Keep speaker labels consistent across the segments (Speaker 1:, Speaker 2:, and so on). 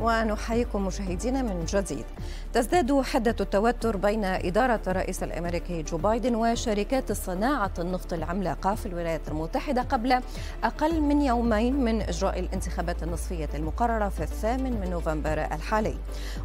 Speaker 1: ونحييكم مشاهدينا من جديد تزداد حدة التوتر بين إدارة الرئيس الأمريكي جو بايدن وشركات صناعة النفط العملاقة في الولايات المتحدة قبل أقل من يومين من إجراء الانتخابات النصفية المقررة في الثامن من نوفمبر الحالي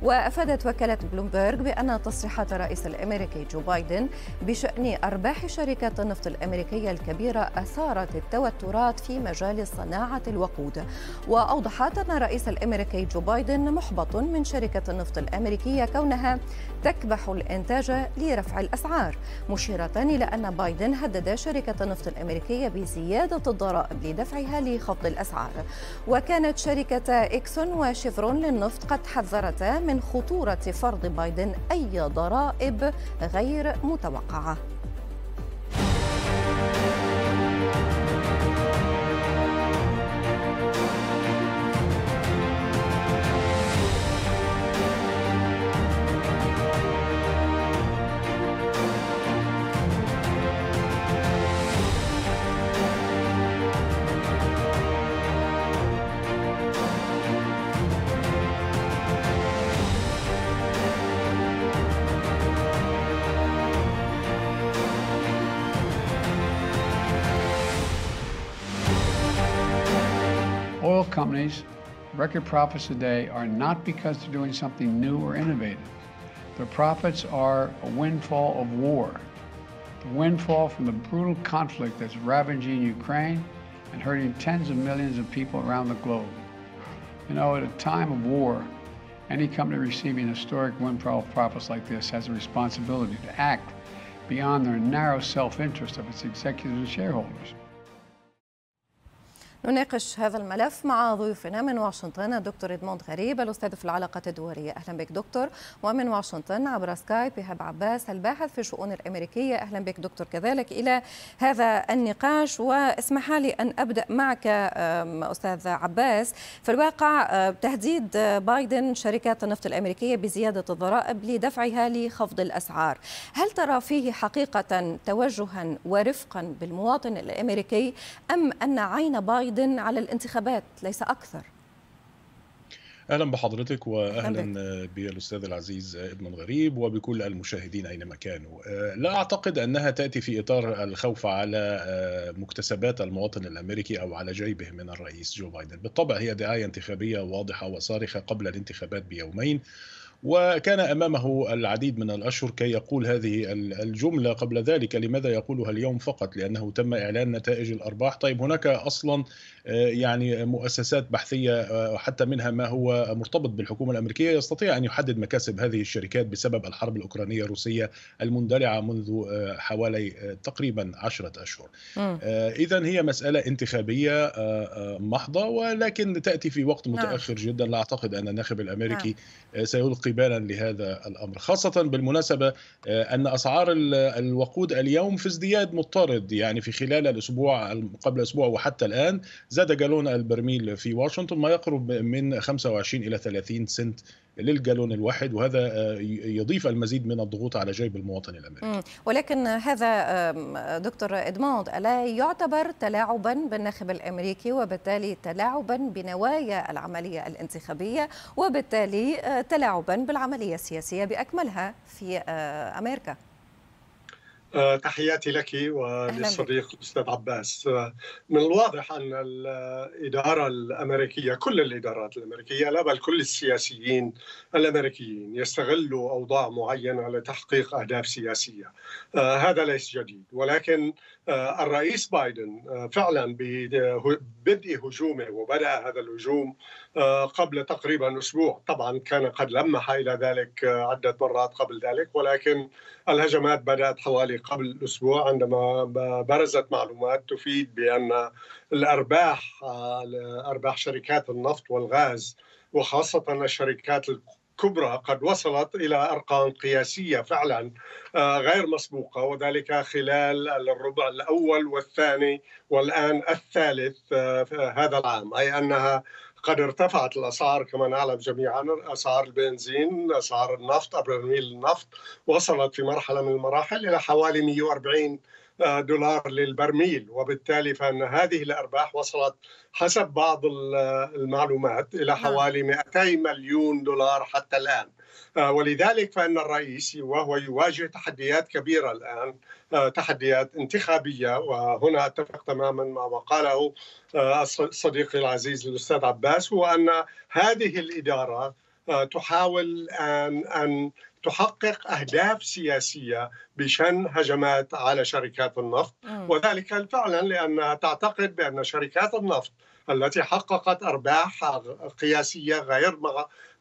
Speaker 1: وأفادت وكالة بلومبرغ بأن تصريحات الرئيس الأمريكي جو بايدن بشأن أرباح شركات النفط الأمريكية الكبيرة أثارت التوترات في مجال صناعة الوقود وأوضحت أن الرئيس الأمريكي جو بايدن بايدن محبط من شركة النفط الأمريكية كونها تكبح الإنتاج لرفع الأسعار مشيرة إلى أن بايدن هدد شركة النفط الأمريكية بزيادة الضرائب لدفعها لخفض الأسعار وكانت شركة إكسون وشيفرون للنفط قد حذرتا من خطورة فرض بايدن أي ضرائب غير متوقعة
Speaker 2: companies record profits today are not because they're doing something new or innovative. Their profits are a windfall of war, the windfall from the brutal conflict that's ravaging Ukraine and hurting tens of millions of people around the globe. You know, at a time of war, any company receiving historic windfall profits like this has a responsibility to act beyond their narrow self-interest of its executives and shareholders.
Speaker 1: نناقش هذا الملف مع ضيوفنا من واشنطن الدكتور ادموند غريب الاستاذ في العلاقات الدوليه اهلا بك دكتور ومن واشنطن عبر سكايب ايهاب عباس الباحث في الشؤون الامريكيه اهلا بك دكتور كذلك الى هذا النقاش واسمح لي ان ابدا معك استاذ عباس في الواقع تهديد بايدن شركات النفط الامريكيه بزياده الضرائب لدفعها لخفض الاسعار هل ترى فيه حقيقه توجها ورفقا بالمواطن الامريكي ام ان عين بايدن بايدن على الانتخابات ليس أكثر
Speaker 3: اهلا بحضرتك واهلا بالاستاذ العزيز ابن غريب وبكل المشاهدين اينما كانوا. آه، لا اعتقد انها تاتي في اطار الخوف على آه، مكتسبات المواطن الامريكي او على جيبه من الرئيس جو بايدن. بالطبع هي دعايه انتخابيه واضحه وصارخه قبل الانتخابات بيومين وكان امامه العديد من الاشهر كي يقول هذه الجمله قبل ذلك لماذا يقولها اليوم فقط لانه تم اعلان نتائج الارباح طيب هناك اصلا آه، يعني مؤسسات بحثيه آه، حتى منها ما هو مرتبط بالحكومه الامريكيه يستطيع ان يحدد مكاسب هذه الشركات بسبب الحرب الاوكرانيه الروسيه المندلعه منذ آه، حوالي تقريبا عشرة اشهر اذا هي مساله انتخابيه محضه ولكن تاتي في وقت نعم. متاخر جدا لا اعتقد ان الناخب الامريكي نعم. سيلقي استقبالا لهذا الامر خاصه بالمناسبه آه، ان اسعار الوقود اليوم في ازدياد مضطرد يعني في خلال الاسبوع قبل اسبوع وحتى الان زاد جالون البرميل في واشنطن ما يقرب من 25 الى 30 سنت للجالون الواحد وهذا آه، يضيف المزيد من الضغوط على جيب المواطن
Speaker 1: الامريكي. ولكن هذا دكتور ادموند الا يعتبر تلاعبا بالناخب الامريكي وبالتالي تلاعبا بنوايا العمليه الانتخابيه وبالتالي آه، تلاعبا بالعمليه السياسيه باكملها في آه، امريكا.
Speaker 2: آه، تحياتي لك وللصديق الاستاذ عباس آه، من الواضح ان الاداره الامريكيه كل الادارات الامريكيه لا بل كل السياسيين الامريكيين يستغلوا اوضاع معينه لتحقيق اهداف سياسيه آه، هذا ليس جديد ولكن آه، الرئيس بايدن آه، فعلا ببدء هجومه وبدا هذا الهجوم آه، قبل تقريبا اسبوع طبعا كان قد لمح الى ذلك عده مرات قبل ذلك ولكن الهجمات بدات حوالي قبل اسبوع عندما برزت معلومات تفيد بان الارباح ارباح شركات النفط والغاز وخاصه الشركات كبرى قد وصلت إلى أرقام قياسية فعلا آه، غير مسبوقة وذلك خلال الربع الأول والثاني والآن الثالث آه، هذا العام أي أنها قد ارتفعت الاسعار كما نعلم جميعا اسعار البنزين اسعار النفط برميل النفط وصلت في مرحله من المراحل الى حوالي 140 دولار للبرميل وبالتالي فان هذه الارباح وصلت حسب بعض المعلومات الى نعم. حوالي 200 مليون دولار حتى الان آه، ولذلك فان الرئيس وهو يواجه تحديات كبيره الان آه، تحديات انتخابيه وهنا اتفق تماما مع ما قاله آه، صديقي العزيز الاستاذ عباس هو ان هذه الاداره تحاول ان ان تحقق أهداف سياسية بشن هجمات على شركات النفط وذلك فعلا لأنها تعتقد بأن شركات النفط التي حققت أرباح قياسية غير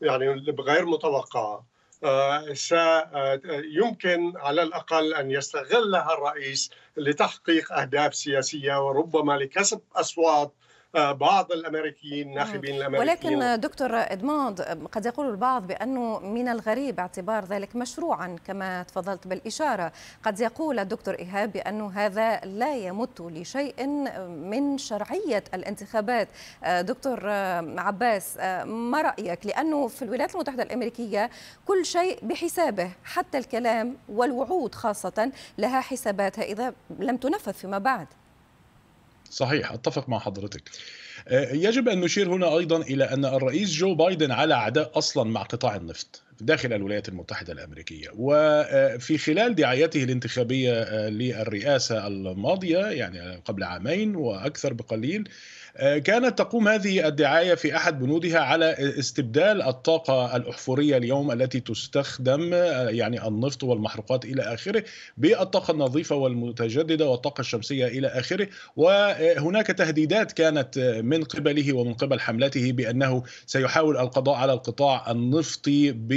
Speaker 2: يعني غير متوقعة آه، سيمكن آه، على الأقل أن يستغلها الرئيس لتحقيق أهداف سياسية وربما لكسب أصوات آه، بعض الامريكيين آه. ناخبين الامريكيين ولكن
Speaker 1: دكتور ادموند قد يقول البعض بانه من الغريب اعتبار ذلك مشروعا كما تفضلت بالاشاره قد يقول الدكتور ايهاب بانه هذا لا يمت لشيء من شرعيه الانتخابات آه، دكتور عباس ما رايك لانه في الولايات المتحده الامريكيه كل شيء بحسابه حتى الكلام والوعود خاصه لها حساباتها اذا لم تنفذ فيما بعد
Speaker 3: صحيح اتفق مع حضرتك آه، يجب أن نشير هنا أيضا إلى أن الرئيس جو بايدن على عداء أصلا مع قطاع النفط داخل الولايات المتحدة الأمريكية وفي خلال دعايته الانتخابية آه، للرئاسة الماضية يعني قبل عامين وأكثر بقليل آه، كانت تقوم هذه الدعاية في أحد بنودها على استبدال الطاقة الأحفورية اليوم التي تستخدم يعني النفط والمحروقات إلى آخره بالطاقة النظيفة والمتجددة والطاقة الشمسية إلى آخره وهناك تهديدات كانت من قبله ومن قبل حملته بانه سيحاول القضاء على القطاع النفطي ب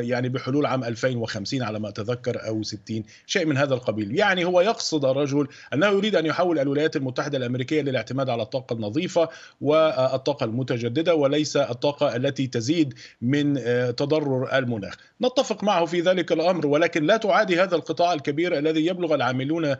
Speaker 3: يعني بحلول عام 2050 على ما اتذكر او 60 شيء من هذا القبيل، يعني هو يقصد الرجل انه يريد ان يحول الولايات المتحده الامريكيه للاعتماد على الطاقه النظيفه والطاقه المتجدده وليس الطاقه التي تزيد من تضرر المناخ. نتفق معه في ذلك الامر ولكن لا تعادي هذا القطاع الكبير الذي يبلغ العاملون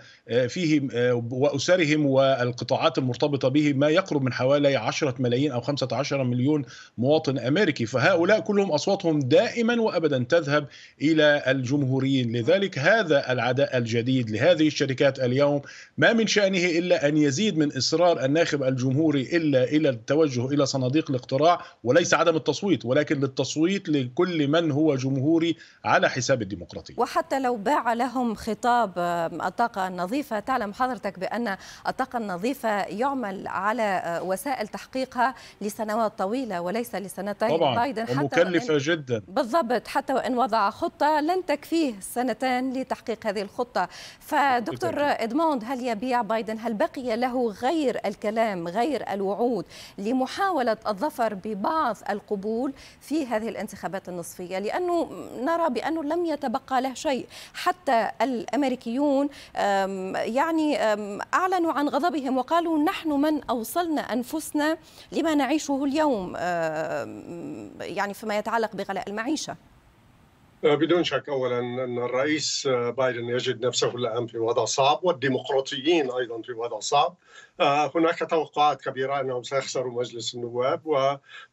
Speaker 3: فيه واسرهم والقطاعات المرتبطه به ما يقرب من حوالي 10 ملايين أو 15 مليون مواطن أمريكي فهؤلاء كلهم أصواتهم دائما وأبدا تذهب إلى الجمهوريين لذلك هذا العداء الجديد لهذه الشركات اليوم ما من شأنه إلا أن يزيد من إصرار الناخب الجمهوري إلا إلى التوجه إلى صناديق الاقتراع وليس عدم التصويت ولكن للتصويت لكل من هو جمهوري على حساب الديمقراطية
Speaker 1: وحتى لو باع لهم خطاب الطاقة النظيفة تعلم حضرتك بأن الطاقة النظيفة يعمل على على آه، وسائل تحقيقها لسنوات طويلة وليس لسنتين طبعا بايدن حتى مكلفة جدا بالضبط حتى وإن وضع خطة لن تكفيه سنتان لتحقيق هذه الخطة فدكتور إدموند هل يبيع بايدن هل بقي له غير الكلام غير الوعود لمحاولة الظفر ببعض القبول في هذه الانتخابات النصفية لأنه نرى بأنه لم يتبقى له شيء حتى الأمريكيون يعني أعلنوا عن غضبهم وقالوا نحن من أوصلنا أنفسنا لما نعيشه اليوم آه، يعني فيما يتعلق بغلاء المعيشة
Speaker 2: آه، بدون شك اولا ان الرئيس آه، بايدن يجد نفسه الان في وضع صعب والديمقراطيين ايضا في وضع صعب هناك توقعات كبيره انهم سيخسروا مجلس النواب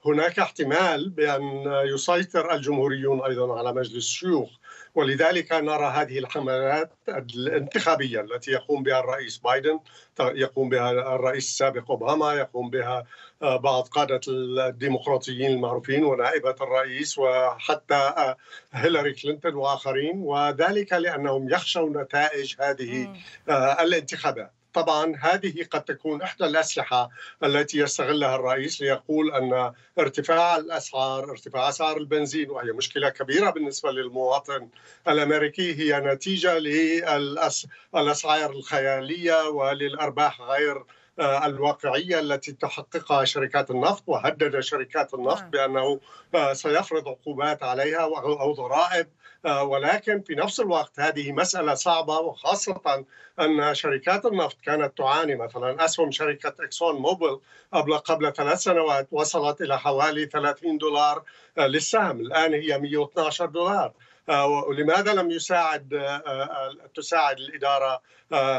Speaker 2: وهناك احتمال بان يسيطر الجمهوريون ايضا على مجلس الشيوخ ولذلك نرى هذه الحملات الانتخابية التي يقوم بها الرئيس بايدن يقوم بها الرئيس السابق أوباما يقوم بها آه، بعض قادة الديمقراطيين المعروفين ونائبة الرئيس وحتى آه، هيلاري كلينتون وآخرين وذلك لأنهم يخشون نتائج هذه آه، الانتخابات طبعا هذه قد تكون احدى الاسلحه التي يستغلها الرئيس ليقول ان ارتفاع الاسعار، ارتفاع اسعار البنزين وهي مشكله كبيره بالنسبه للمواطن الامريكي هي نتيجه للاسعار الخياليه وللارباح غير آه، الواقعيه التي تحققها شركات النفط وهدد شركات النفط نعم. بانه آه، سيفرض عقوبات عليها او ضرائب آه، ولكن في نفس الوقت هذه مسألة صعبة وخاصة أن شركات النفط كانت تعاني مثلا أسهم شركة إكسون موبل قبل قبل ثلاث سنوات وصلت إلى حوالي 30 دولار آه، للسهم الآن هي 112 دولار آه، ولماذا لم يساعد تساعد الإدارة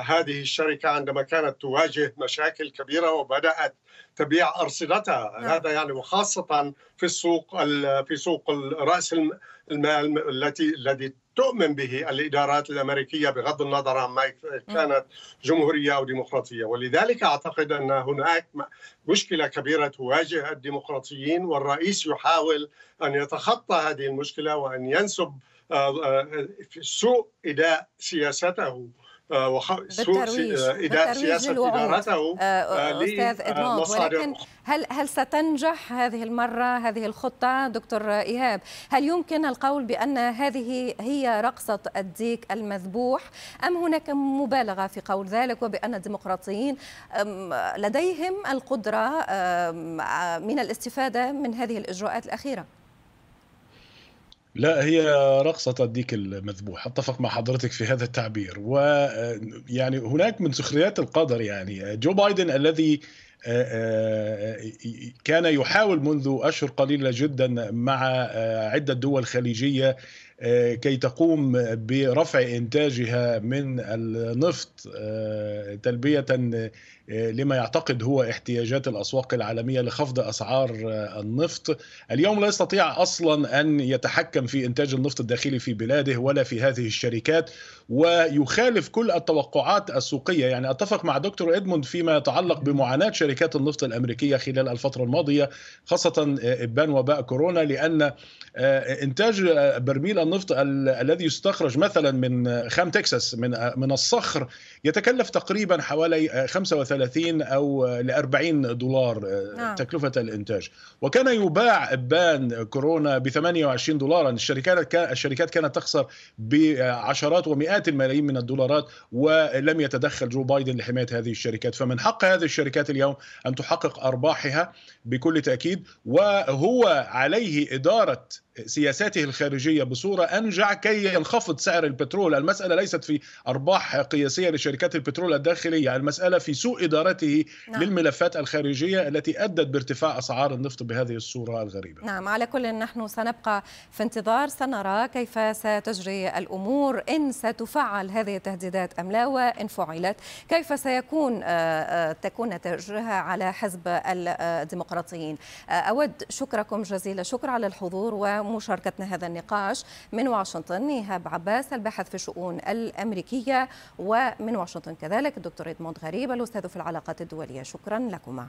Speaker 2: هذه الشركة عندما كانت تواجه مشاكل كبيرة وبدأت تبيع ارصدتها نعم. هذا يعني وخاصه في السوق في سوق راس المال التي الذي تؤمن به الادارات الامريكيه بغض النظر عن ما نعم. كانت جمهوريه او ديمقراطيه ولذلك اعتقد ان هناك مشكله كبيره تواجه الديمقراطيين والرئيس يحاول ان يتخطى هذه المشكله وان ينسب آه، آه، سوء اداء سياسته آه، بالترويج آه، بالترويج للوعود آه، استاذ ادموند ولكن
Speaker 1: هل هل ستنجح هذه المره هذه الخطه دكتور ايهاب هل يمكن القول بان هذه هي رقصه الديك المذبوح ام هناك مبالغه في قول ذلك وبان الديمقراطيين لديهم القدره من الاستفاده من هذه الاجراءات الاخيره
Speaker 3: لا هي رقصة الديك المذبوح اتفق مع حضرتك في هذا التعبير ويعني آه، هناك من سخريات القدر يعني جو بايدن الذي آه، آه، كان يحاول منذ اشهر قليله جدا مع عده دول خليجيه آه، كي تقوم برفع انتاجها من النفط آه، تلبيه آه، لما يعتقد هو احتياجات الاسواق العالميه لخفض اسعار النفط اليوم لا يستطيع اصلا ان يتحكم في انتاج النفط الداخلي في بلاده ولا في هذه الشركات ويخالف كل التوقعات السوقيه يعني اتفق مع دكتور ادموند فيما يتعلق بمعاناه شركات النفط الامريكيه خلال الفتره الماضيه خاصه ابان وباء كورونا لان انتاج برميل النفط النفط ال- الذي يستخرج مثلا من خام تكساس من من الصخر يتكلف تقريبا حوالي 35 او ل 40 دولار آه، نعم. تكلفه الانتاج وكان يباع ابان كورونا ب 28 دولارا الشركات الشركات كانت تخسر بعشرات ومئات الملايين من الدولارات ولم يتدخل جو بايدن لحمايه هذه الشركات فمن حق هذه الشركات اليوم ان تحقق ارباحها بكل تاكيد وهو عليه اداره سياساته الخارجية بصورة أنجع كي ينخفض سعر البترول المسألة ليست في أرباح قياسية لشركات البترول الداخلية المسألة في سوء إدارته نعم. للملفات الخارجية التي أدت بارتفاع أسعار النفط بهذه الصورة الغريبة
Speaker 1: نعم على كل نحن سنبقى في انتظار سنرى كيف ستجري الأمور إن ستفعل هذه التهديدات أم لا وإن فعلت كيف سيكون آه، آه، تكون نتائجها على حزب الديمقراطيين آه، أود شكركم جزيلا شكرا على الحضور و مشاركتنا هذا النقاش من واشنطن إيهاب عباس الباحث في الشؤون الأمريكية ومن واشنطن كذلك الدكتور إدموند غريب الأستاذ في العلاقات الدولية شكرا لكما